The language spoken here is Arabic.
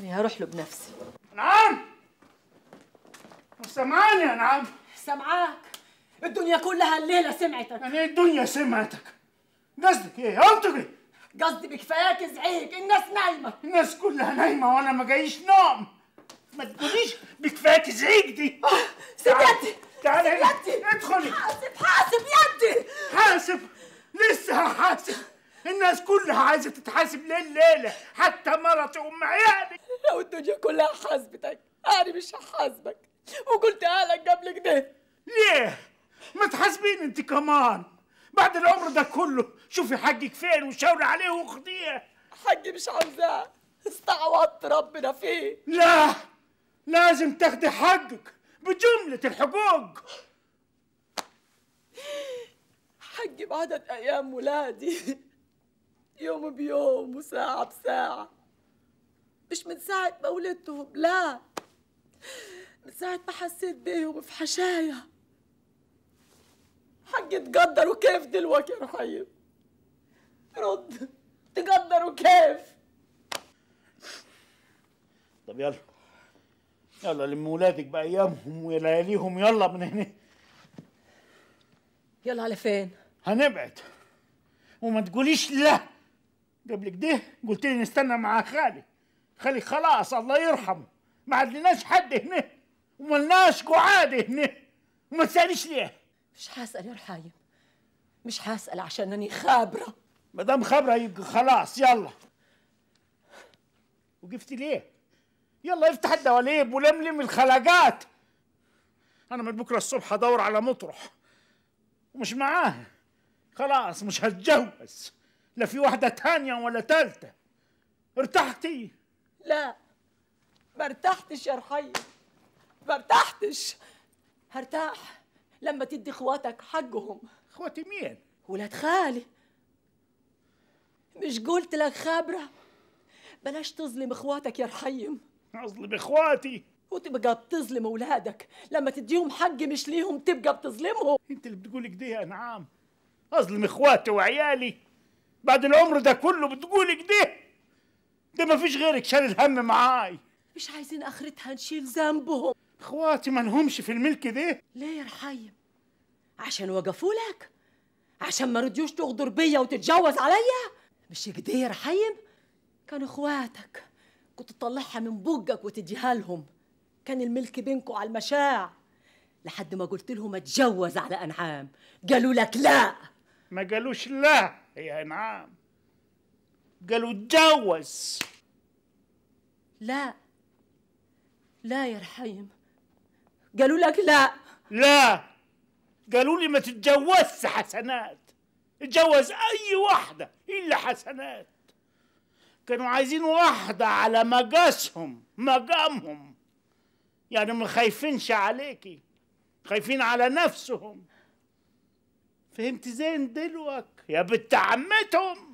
أنا هروح له بنفسي نعم مش سامعاني يا نعم سامعاك الدنيا كلها الليلة سمعتك يعني الدنيا سمعتك قصدك إيه؟ أنطقي قصدي بكفاياك ازعيك الناس نايمة الناس كلها نايمة وأنا ما جايش نوم ما تقوليش بكفاياك زعيق دي آه، سيدتي تعالي هنا ادخلي حاسب حاسب يدي حاسب لسه هحاسب الناس كلها عايزه تتحاسب ليل ليله حتى مرتي ام عيالي لو الدنيا كلها حاسبتك انا مش هحاسبك وقلت لك قبل كده ليه متحاسبين انت كمان بعد العمر ده كله شوفي حقك فين وشاوري عليه وخديه حقي مش عاوزاه استعوضت ربنا فيه لا لازم تاخدي حقك بجملة الحقوق حقي بعدد أيام ولادي يوم بيوم وساعة بساعة مش من ساعة ما ولدتهم لا من ساعة ما حسيت بيهم في حشايا حق تقدروا كيف دلوقتي يا رحيم رد تقدروا كيف طب يلا يلا لم ولادك بأيامهم ولياليهم يلا من هنا يلا على فين؟ هنبعد وما تقوليش لا قبل كده قلت لي نستنى مع خالي خلي خلاص الله يرحمه ما عندناش حد هنا وملناش قعاد هنا وما تساليش ليه مش حاسأل يا رحايم مش حاسأل عشان أني خابرة ما دام خابرة يبقى خلاص يلا وقفتي ليه؟ يلا افتح الدواليب ولملم الخلاقات أنا من بكرة الصبح أدور على مطرح ومش معاه خلاص مش هتجوز لا في واحدة تانية ولا تالتة ارتحتي لا ما ارتحتش يا رحيم ما ارتحتش هرتاح لما تدي اخواتك حقهم اخواتي مين؟ ولاد خالي مش قلت لك خابرة بلاش تظلم اخواتك يا رحيم اظلم اخواتي وتبقى بتظلم اولادك لما تديهم حق مش ليهم تبقى بتظلمهم انت اللي بتقول كده يا نعام اظلم اخواتي وعيالي بعد العمر ده كله بتقول كده ده ما فيش غيرك شال الهم معاي مش عايزين اخرتها نشيل ذنبهم اخواتي ما لهمش في الملك ده ليه يا رحيم عشان وقفوا لك عشان ما رضيوش تغدر بيا وتتجوز عليا مش كده يا رحيم كان اخواتك كنت تطلعها من بوجك وتديها لهم كان الملك بينكم على المشاع لحد ما قلت لهم اتجوز على انعام قالوا لك لا ما قالوش لا يا انعام قالوا اتجوز لا لا يا رحيم قالوا لك لا لا قالوا لي ما تتجوزش حسنات اتجوز اي واحده الا حسنات كانوا عايزين واحده على مقاسهم مقامهم يعني ما خايفينش عليكي خايفين على نفسهم فهمت زين دلوك يا بنت عمتهم